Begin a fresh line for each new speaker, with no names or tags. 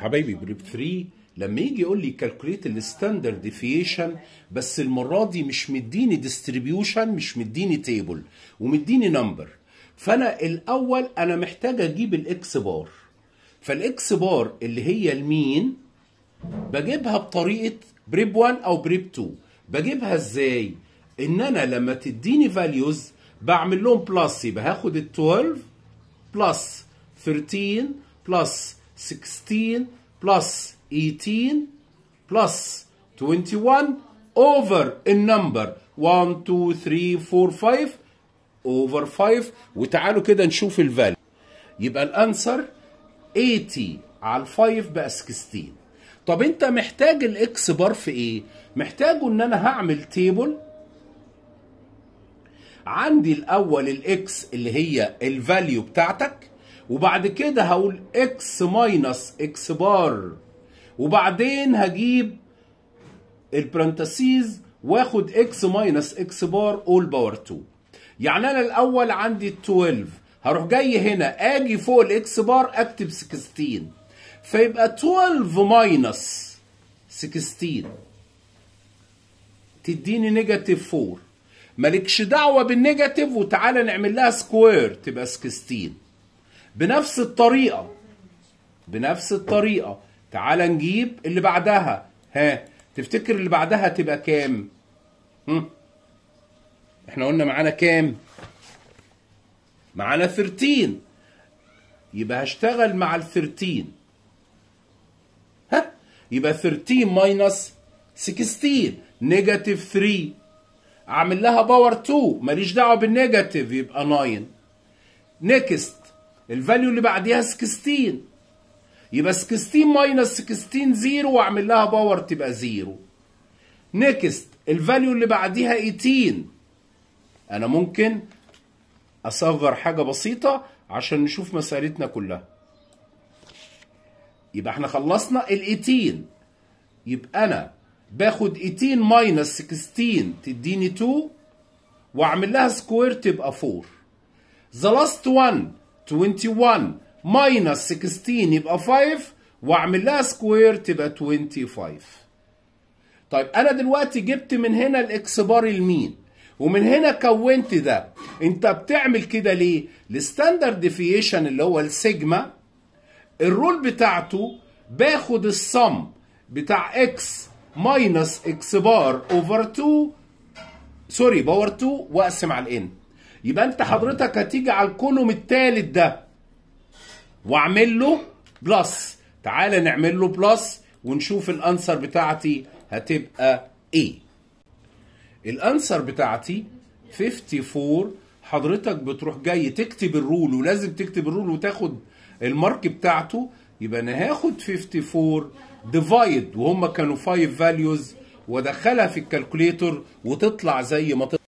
حبايبي بريب 3 لما يجي يقول لي كالكوليت الستاندرد ديفيشن بس المره دي مش مديني ديستريبيوشن مش مديني تيبل ومديني نمبر فانا الاول انا محتاج اجيب الاكس بار فالاكس بار اللي هي المين بجيبها بطريقه بريب 1 او بريب 2 بجيبها ازاي ان انا لما تديني فاليوز بعمل لهم بلس يبقى هاخد ال 12 بلس 13 بلس 16 plus 18 plus 21 over النمبر 1 2 3 4 5 over 5 وتعالوا كده نشوف الفال يبقى الانسر 80 على 5 بقى 16 طب انت محتاج الاكس بار في ايه محتاجه ان انا هعمل تيبل عندي الاول الاكس اللي هي الفاليو بتاعتك وبعد كده هقول اكس ماينس اكس بار وبعدين هجيب البرانتسيز واخد اكس ماينس اكس بار اول باور 2 يعني انا الاول عندي 12 هروح جاي هنا اجي فوق الاكس بار اكتب 16 فيبقى 12 ماينس 16 تديني نيجاتيف 4 مالكش دعوه بالنيجاتيف وتعالى نعمل لها سكوير تبقى 16 بنفس الطريقة بنفس الطريقة تعال نجيب اللي بعدها ها تفتكر اللي بعدها تبقى كام هم؟ احنا قلنا معانا كام معانا 13 يبقى هشتغل مع ال 13 ها يبقى 13 ماينس 16 نيجاتيف 3 اعمل لها باور 2 ماليش دعوه بالنيجاتيف يبقى 9 نيكست الفاليو اللي بعديها 16 يبقى 16 ماينس 16 زيرو واعمل لها باور تبقى زيرو نيكست الفاليو اللي بعديها 18 انا ممكن اصغر حاجه بسيطه عشان نشوف مسالتنا كلها يبقى احنا خلصنا ال 18 يبقى انا باخد 18 ماينس 16 تديني 2 واعمل لها سكوير تبقى 4 ذا لاست 1 21 ماينس 16 يبقى 5 واعمل لها سكوير تبقى 25 طيب انا دلوقتي جبت من هنا الاكس بار المين ومن هنا كونت ده انت بتعمل كده ليه الستاندرد ديفيشن اللي هو السيجما الرول بتاعته باخد الصم بتاع اكس ماينس اكس بار اوفر 2 سوري باور 2 واقسم على الان يبقى انت حضرتك هتيجي على الكولوم الثالث ده واعمل له بلس تعالى نعمل له بلس ونشوف الانسر بتاعتي هتبقى ايه الانسر بتاعتي 54 حضرتك بتروح جاي تكتب الرول ولازم تكتب الرول وتاخد المارك بتاعته يبقى انا هاخد 54 ديفايد وهم كانوا 5 فاليوز وادخلها في الكالكوليتر وتطلع زي ما تطلع